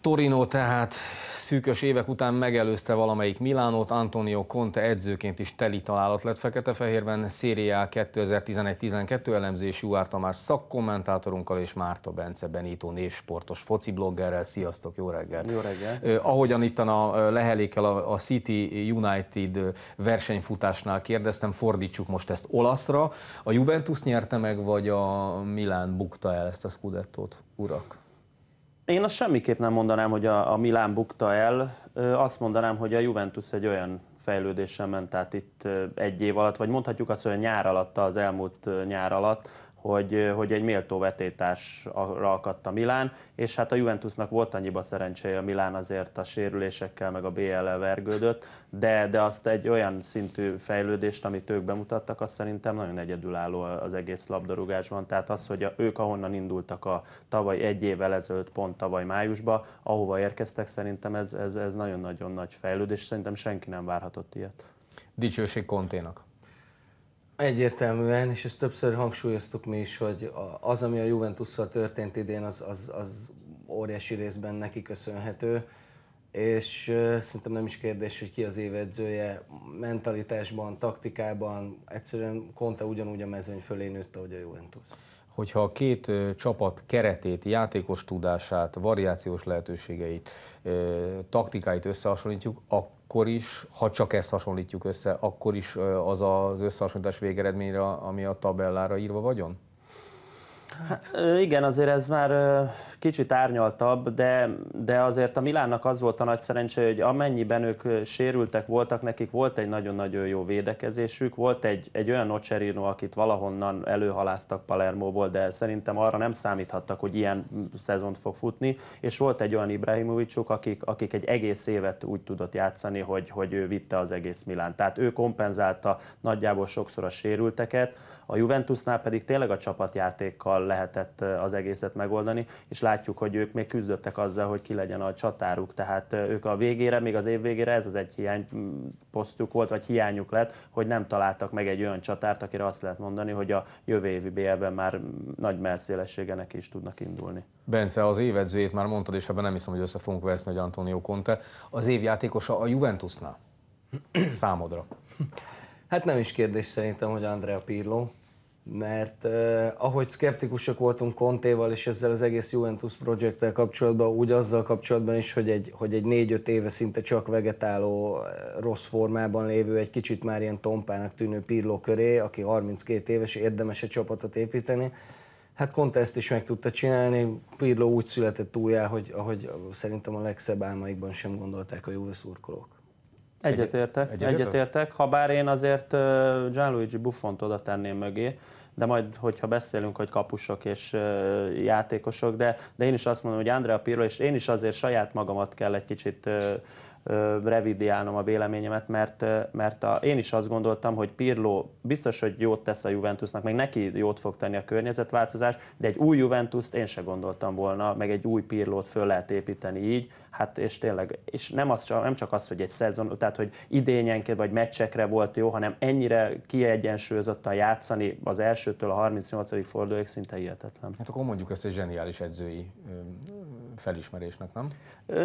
Torino tehát szűkös évek után megelőzte valamelyik Milánót, Antonio Conte edzőként is teli találat lett Fekete-Fehérben, Szériá 2011-12 elemzés Juhár Tamás szakkommentátorunkkal és Márta Bence Benito névsportos foci bloggerrel. Sziasztok, jó reggelt! Jó reggelt! ahogyan itt a lehelékkel a, City United versenyfutásnál kérdeztem, fordítsuk most ezt olaszra. A Juventus nyerte meg, vagy a Milán bukta el ezt a scudettot, urak? Én azt semmiképp nem mondanám, hogy a, a Milán bukta el. Azt mondanám, hogy a Juventus egy olyan fejlődésen ment át itt egy év alatt, vagy mondhatjuk azt, hogy a nyár alatt, az elmúlt nyár alatt, hogy, hogy egy méltó vetétásra akadt a Milán, és hát a Juventusnak volt annyiba szerencséje, a Milán azért a sérülésekkel meg a BL-el vergődött, de, de azt egy olyan szintű fejlődést, amit ők bemutattak, azt szerintem nagyon egyedülálló az egész labdarúgásban. Tehát az, hogy a, ők ahonnan indultak a tavaly egy évvel ezelőtt, pont tavaly májusba, ahova érkeztek, szerintem ez, ez, ez nagyon-nagyon nagy fejlődés, szerintem senki nem várhatott ilyet. Dicsőség Konténak. Egyértelműen, és ezt többször hangsúlyoztuk mi is, hogy az, ami a juventus történt idén, az, az, az óriási részben neki köszönhető, és szerintem nem is kérdés, hogy ki az évedzője mentalitásban, taktikában, egyszerűen Conte ugyanúgy a mezőny fölé nőtt, ahogy a Juventus hogyha a két csapat keretét, játékos tudását, variációs lehetőségeit, taktikáit összehasonlítjuk, akkor is, ha csak ezt hasonlítjuk össze, akkor is az az összehasonlítás végeredményre, ami a tabellára írva vagyon? Hát, igen, azért ez már kicsit árnyaltabb, de, de azért a Milánnak az volt a nagy szerencse, hogy amennyiben ők sérültek voltak, nekik volt egy nagyon-nagyon jó védekezésük, volt egy, egy olyan Ocerino, akit valahonnan előhaláztak Palermóból, de szerintem arra nem számíthattak, hogy ilyen szezont fog futni, és volt egy olyan Ibrahimovicsuk, akik, akik egy egész évet úgy tudott játszani, hogy, hogy ő vitte az egész Milán. Tehát ő kompenzálta nagyjából sokszor a sérülteket, a Juventusnál pedig tényleg a csapatjátékkal lehetett az egészet megoldani, és látjuk, hogy ők még küzdöttek azzal, hogy ki legyen a csatáruk. Tehát ők a végére, még az év végére ez az egy hiány posztjuk volt, vagy hiányuk lett, hogy nem találtak meg egy olyan csatárt, akire azt lehet mondani, hogy a jövő évi BL-ben már nagy melszélessége neki is tudnak indulni. Bence, az évedzőjét már mondtad, és ebben nem hiszem, hogy össze fogunk veszni, hogy Antonio Conte. Az évjátékosa a Juventusnál. Számodra. Hát nem is kérdés szerintem, hogy Andrea Pirlo mert eh, ahogy szkeptikusak voltunk Kontéval és ezzel az egész Juventus projekttel kapcsolatban, úgy azzal kapcsolatban is, hogy egy, hogy egy 4-5 éve szinte csak vegetáló, rossz formában lévő, egy kicsit már ilyen tompának tűnő Pirlo köré, aki 32 éves, érdemes egy csapatot építeni, Hát Conte ezt is meg tudta csinálni, Pirlo úgy született újjá, hogy ahogy szerintem a legszebb álmaikban sem gondolták a Juve szurkolók. Egyetértek, egyetértek, egyetértek. ha bár én azért Gianluigi Buffont oda tenném mögé, de majd, hogyha beszélünk, hogy kapusok és játékosok, de, de én is azt mondom, hogy Andrea Pirlo, és én is azért saját magamat kell egy kicsit revidiálnom a véleményemet, mert, mert a, én is azt gondoltam, hogy Pirlo biztos, hogy jót tesz a Juventusnak, meg neki jót fog tenni a környezetváltozás, de egy új Juventus, én se gondoltam volna, meg egy új Pirlót föl lehet építeni így, hát és tényleg, és nem, az, nem csak az, hogy egy szezon, tehát hogy idényenként vagy meccsekre volt jó, hanem ennyire kiegyensúlyozottan játszani az első elsőtől a 38. fordulóig szinte hihetetlen. Hát akkor mondjuk ezt, egy zseniális edzői felismerésnek, nem?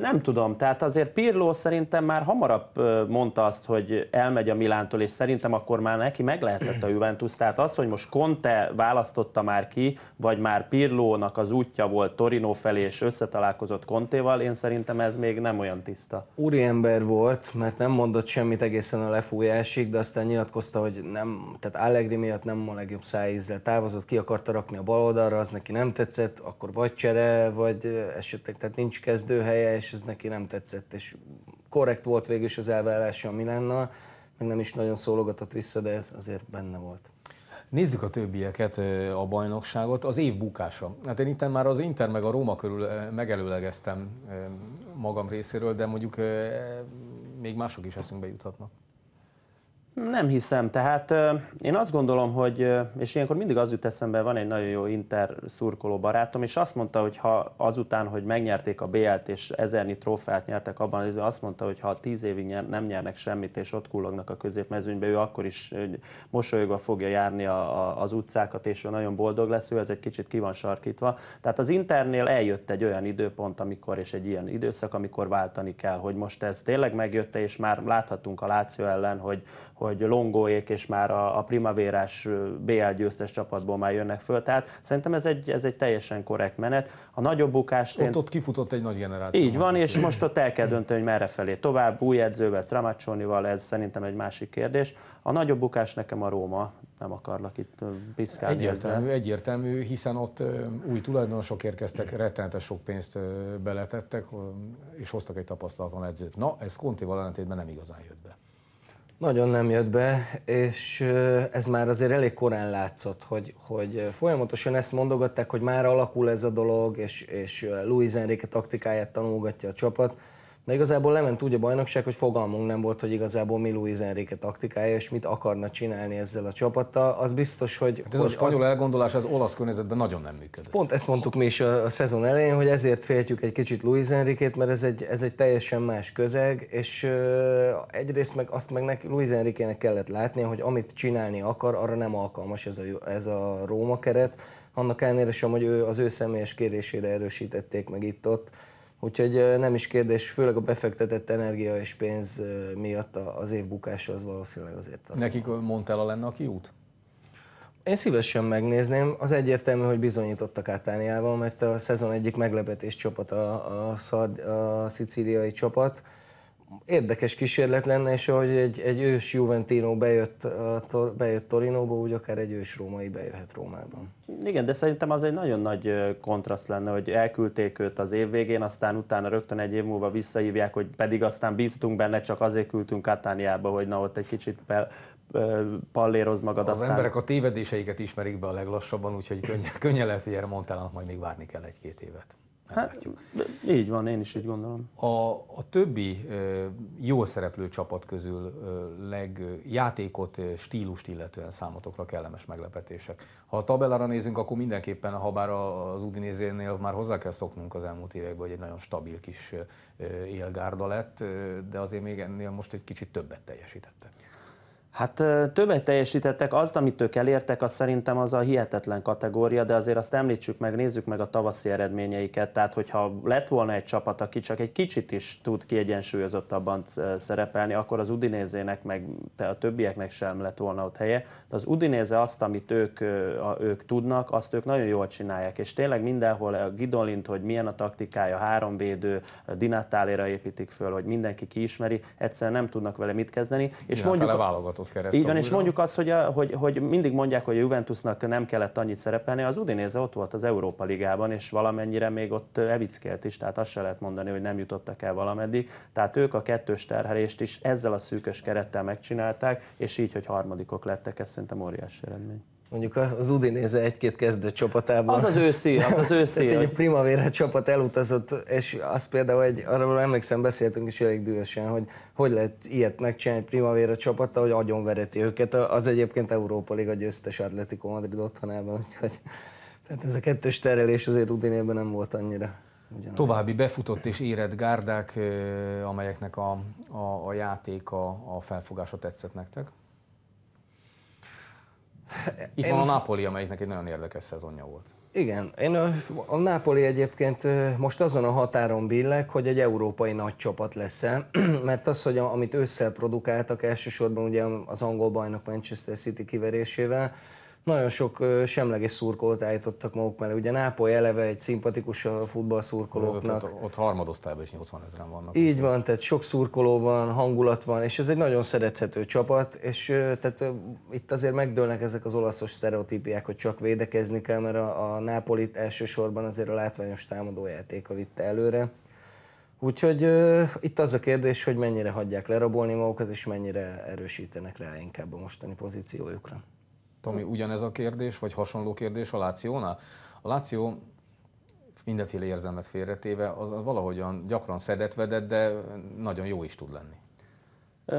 Nem tudom, tehát azért Pirlo szerintem már hamarabb mondta azt, hogy elmegy a Milántól, és szerintem akkor már neki meg lehetett a Juventus, tehát az, hogy most Conte választotta már ki, vagy már Pirlónak az útja volt Torino felé, és összetalálkozott Contéval, én szerintem ez még nem olyan tiszta. Úriember volt, mert nem mondott semmit egészen a lefújásig, de aztán nyilatkozta, hogy nem, tehát Allegri miatt nem a legjobb szájízzel távozott, ki akarta rakni a bal oldalra, az neki nem tetszett, akkor vagy csere, vagy eset egyetértek, tehát nincs kezdőhelye, és ez neki nem tetszett, és korrekt volt végül is az elvárása a Milánnal, meg nem is nagyon szólogatott vissza, de ez azért benne volt. Nézzük a többieket, a bajnokságot. Az év bukása. Hát én itt már az Inter meg a Róma körül megelőlegeztem magam részéről, de mondjuk még mások is eszünkbe juthatnak. Nem hiszem, tehát én azt gondolom, hogy, és ilyenkor mindig az jut eszembe, van egy nagyon jó Inter szurkoló barátom, és azt mondta, hogy ha azután, hogy megnyerték a BL-t, és ezernyi trófeát nyertek abban az azt mondta, hogy ha tíz évig nyer, nem nyernek semmit, és ott kullognak a középmezőnybe, ő akkor is mosolyogva fogja járni a, a, az utcákat, és ő nagyon boldog lesz, ő ez egy kicsit ki van sarkítva. Tehát az Internél eljött egy olyan időpont, amikor, és egy ilyen időszak, amikor váltani kell, hogy most ez tényleg megjött és már láthatunk a Láció ellen, hogy, hogy hogy Longóék és már a, a primavérás BL győztes csapatból már jönnek föl. Tehát szerintem ez egy, ez egy teljesen korrekt menet. A nagyobb bukást... Ott, én... ott kifutott egy nagy generáció. Így van, és most ott el kell dönteni, hogy merre felé. Tovább új edzővel, Stramacsonival, ez szerintem egy másik kérdés. A nagyobb bukás nekem a Róma, nem akarlak itt piszkálni. Egyértelmű, ezzel. egyértelmű, hiszen ott új tulajdonosok érkeztek, rettenetes sok pénzt beletettek, és hoztak egy tapasztalatlan edzőt. Na, ez Kontival ellentétben nem igazán jött be. Nagyon nem jött be, és ez már azért elég korán látszott, hogy, hogy folyamatosan ezt mondogatták, hogy már alakul ez a dolog, és, és Luis Enrique taktikáját tanulgatja a csapat de igazából lement úgy a bajnokság, hogy fogalmunk nem volt, hogy igazából mi Luis Enrique taktikája, és mit akarna csinálni ezzel a csapattal. Az biztos, hogy... Hát ez hogy a spanyol az... elgondolás az olasz környezetben nagyon nem működött. Pont ezt mondtuk mi is a, a szezon elején, hogy ezért féltjük egy kicsit Luis Enrique-t, mert ez egy, ez egy teljesen más közeg, és ö, egyrészt meg azt meg neki, Luis Enrique-nek kellett látnia, hogy amit csinálni akar, arra nem alkalmas ez a, ez a Róma keret, annak ellenére sem, hogy ő az ő személyes kérésére erősítették meg itt-ott Úgyhogy nem is kérdés, főleg a befektetett energia és pénz miatt az év bukása az valószínűleg azért. Nekik Montella lenne a kiút? Én szívesen megnézném. Az egyértelmű, hogy bizonyítottak Átániával, mert a szezon egyik meglepetés csapat a, a, a szicíliai csapat érdekes kísérlet lenne, és ahogy egy, egy ős Juventino bejött, bejött Torinóba, úgy akár egy ős római bejöhet Rómában. Igen, de szerintem az egy nagyon nagy kontraszt lenne, hogy elküldték őt az év végén, aztán utána rögtön egy év múlva visszahívják, hogy pedig aztán bíztunk benne, csak azért küldtünk Katániába, hogy na ott egy kicsit be, palléroz magad. Az aztán... emberek a tévedéseiket ismerik be a leglassabban, úgyhogy könnyen, könnyen lehet, hogy erre mondtál, majd még várni kell egy-két évet meglátjuk. Hát, hát így van, én is így gondolom. A, a többi ö, jól szereplő csapat közül legjátékot leg játékot, stílust illetően számotokra kellemes meglepetések. Ha a tabellára nézünk, akkor mindenképpen, ha bár az Udinézénél már hozzá kell szoknunk az elmúlt években, hogy egy nagyon stabil kis élgárda lett, de azért még ennél most egy kicsit többet teljesítettek. Hát többet teljesítettek, azt, amit ők elértek, az szerintem az a hihetetlen kategória, de azért azt említsük meg, nézzük meg a tavaszi eredményeiket, tehát hogyha lett volna egy csapat, aki csak egy kicsit is tud kiegyensúlyozottabban szerepelni, akkor az Udinézének, meg a többieknek sem lett volna ott helye, de az Udinéze azt, amit ők, a ők tudnak, azt ők nagyon jól csinálják, és tényleg mindenhol a Gidolint, hogy milyen a taktikája, háromvédő, Dinatálira építik föl, hogy mindenki kiismeri, egyszerűen nem tudnak vele mit kezdeni, és ja, mondjuk játékot keresett. Így van, és mondjuk azt, hogy, a, hogy, hogy mindig mondják, hogy a Juventusnak nem kellett annyit szerepelni, az Udinéze ott volt az Európa Ligában, és valamennyire még ott eh, evickelt is, tehát azt se lehet mondani, hogy nem jutottak el valameddig. Tehát ők a kettős terhelést is ezzel a szűkös kerettel megcsinálták, és így, hogy harmadikok lettek, ez szerintem óriási eredmény mondjuk az Udinéze egy-két kezdő csapatában. Az az őszi, az az őszi. egy primavéra csapat elutazott, és az például egy, arra emlékszem, beszéltünk is elég dühösen, hogy hogy lehet ilyet megcsinálni egy primavéra csapata, hogy agyonvereti őket. Az egyébként Európa Liga győztes Atletico Madrid otthonában, úgyhogy tehát ez a kettős terelés azért Udinében nem volt annyira. Ugyanolyan. További befutott és érett gárdák, amelyeknek a, a, a a, a felfogása tetszett nektek? Itt én... van a Napoli, amelyiknek egy nagyon érdekes szezonja volt. Igen, én a Napoli egyébként most azon a határon billeg, hogy egy európai nagy csapat lesz mert az, hogy amit ősszel produkáltak, elsősorban ugye az angol bajnok Manchester City kiverésével, nagyon sok semleges szurkolót állítottak maguk mellé. Ugye Nápoly eleve egy szimpatikus a futball Ott, ott, ott harmadosztályban is 80 ezeren vannak. Így van, tehát sok szurkoló van, hangulat van, és ez egy nagyon szerethető csapat, és tehát itt azért megdőlnek ezek az olaszos sztereotípiák, hogy csak védekezni kell, mert a, a Nápolit elsősorban azért a látványos támadójátéka vitte előre. Úgyhogy uh, itt az a kérdés, hogy mennyire hagyják lerabolni magukat, és mennyire erősítenek rá inkább a mostani pozíciójukra. Tomi, ugyanez a kérdés, vagy hasonló kérdés a Lációnál? A Láció mindenféle érzelmet félretéve, az, az valahogyan gyakran szedetvedett, de nagyon jó is tud lenni.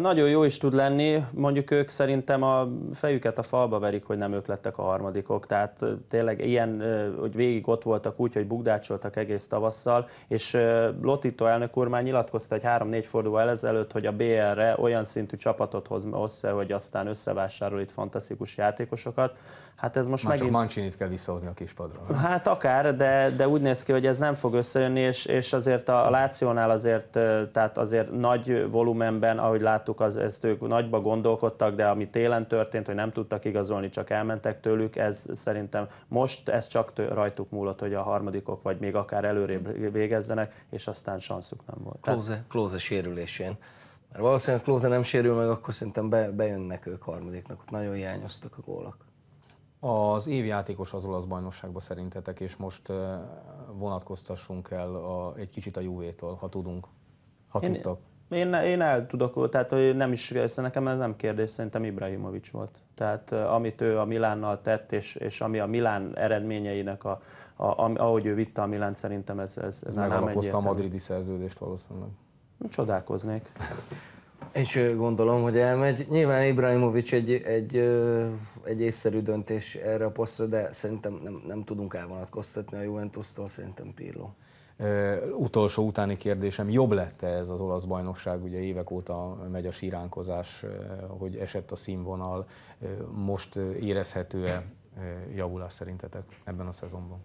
Nagyon jó is tud lenni, mondjuk ők szerintem a fejüket a falba verik, hogy nem ők lettek a harmadikok. Tehát tényleg ilyen, hogy végig ott voltak úgy, hogy bugdácsoltak egész tavasszal, és Lotito elnök úr már nyilatkozta egy három-négy forduló el ezelőtt, hogy a BR-re olyan szintű csapatot hoz össze, hogy aztán összevásárol itt fantasztikus játékosokat, Hát ez most Már megint... csak kell visszahozni a kispadra. Hát akár, de, de úgy néz ki, hogy ez nem fog összejönni, és, és azért a, a Lációnál azért, tehát azért nagy volumenben, ahogy láttuk, az, ezt ők nagyba gondolkodtak, de ami télen történt, hogy nem tudtak igazolni, csak elmentek tőlük, ez szerintem most ez csak tő, rajtuk múlott, hogy a harmadikok, vagy még akár előrébb végezzenek, és aztán sanszuk nem volt. Klóze, Klóze sérülésén. Mert valószínűleg Klóze nem sérül meg, akkor szerintem be, bejönnek ők harmadiknak, ott nagyon hiányoztak a gólak. Az évjátékos az olasz bajnokságban szerintetek, és most vonatkoztassunk el a, egy kicsit a Juvétól, ha tudunk, ha én, tudtok. Én, én el tudok, tehát nem is, nekem ez nem kérdés, szerintem Ibrahimovic volt. Tehát amit ő a Milánnal tett, és, és ami a Milán eredményeinek, a, a, a, ahogy ő vitte a Milán, szerintem ez, ez, ez, ez megalapozta a madridi szerződést valószínűleg. Csodálkoznék. És gondolom, hogy elmegy. Nyilván Ibrahimovics egy, egy, egy észszerű döntés erre a posztra, de szerintem nem, nem tudunk elvonatkoztatni a Juventus-tól, szerintem Pirlo. Uh, utolsó utáni kérdésem, jobb lett ez az olasz bajnokság? Ugye évek óta megy a síránkozás, hogy esett a színvonal. Most érezhető-e javulás szerintetek ebben a szezonban?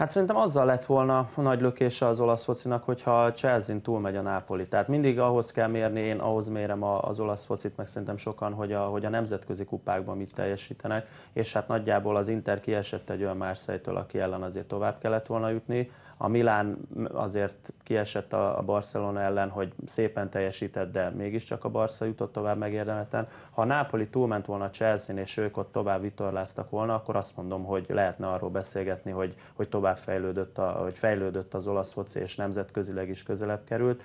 Hát szerintem azzal lett volna a nagy lökése az olasz focinak, hogyha a Chelsea túlmegy a Napoli. Tehát mindig ahhoz kell mérni, én ahhoz mérem az olasz focit, meg szerintem sokan, hogy a, hogy a nemzetközi kupákban mit teljesítenek, és hát nagyjából az Inter kiesett egy olyan Marseille-től, aki ellen azért tovább kellett volna jutni. A Milán azért kiesett a Barcelona ellen, hogy szépen teljesített, de mégiscsak a Barca jutott tovább megérdemelten. Ha a Nápoli túlment volna a Chelsea-n, és ők ott tovább vitorláztak volna, akkor azt mondom, hogy lehetne arról beszélgetni, hogy, hogy tovább továbbfejlődött, a, vagy fejlődött az olasz foci, és nemzetközileg is közelebb került.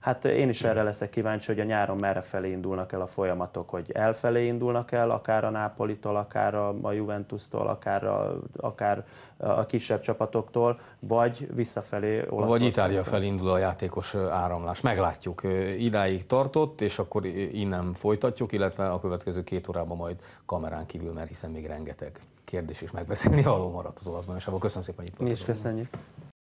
Hát én is erre leszek kíváncsi, hogy a nyáron merre felé indulnak el a folyamatok, hogy elfelé indulnak el, akár a Nápolitól, akár a Juventustól, akár a, akár a kisebb csapatoktól, vagy visszafelé Olasz Vagy Itália felé indul a játékos áramlás. Meglátjuk. Idáig tartott, és akkor innen folytatjuk, illetve a következő két órában majd kamerán kívül, mert hiszen még rengeteg kérdés is megbeszélni való maradt az olaszban, és abban köszönöm szépen, hogy itt Mi is köszönjük.